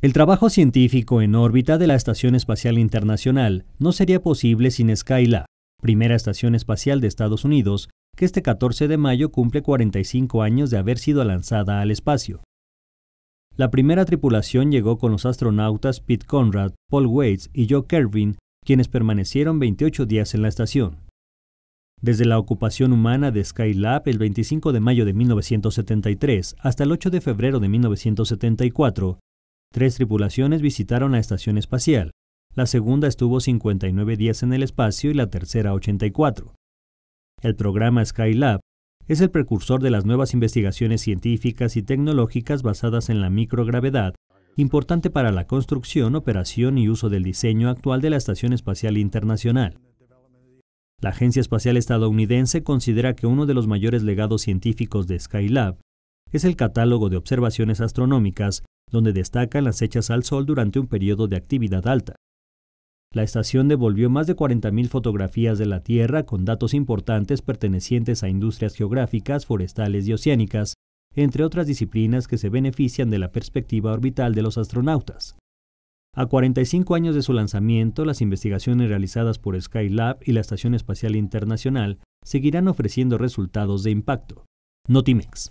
El trabajo científico en órbita de la Estación Espacial Internacional no sería posible sin Skylab, primera estación espacial de Estados Unidos, que este 14 de mayo cumple 45 años de haber sido lanzada al espacio. La primera tripulación llegó con los astronautas Pete Conrad, Paul Waits y Joe Kervin, quienes permanecieron 28 días en la estación. Desde la ocupación humana de Skylab el 25 de mayo de 1973 hasta el 8 de febrero de 1974, Tres tripulaciones visitaron la estación espacial, la segunda estuvo 59 días en el espacio y la tercera 84. El programa Skylab es el precursor de las nuevas investigaciones científicas y tecnológicas basadas en la microgravedad, importante para la construcción, operación y uso del diseño actual de la Estación Espacial Internacional. La Agencia Espacial Estadounidense considera que uno de los mayores legados científicos de Skylab es el catálogo de observaciones astronómicas donde destacan las hechas al sol durante un periodo de actividad alta. La estación devolvió más de 40.000 fotografías de la Tierra con datos importantes pertenecientes a industrias geográficas, forestales y oceánicas, entre otras disciplinas que se benefician de la perspectiva orbital de los astronautas. A 45 años de su lanzamiento, las investigaciones realizadas por Skylab y la Estación Espacial Internacional seguirán ofreciendo resultados de impacto. Notimex.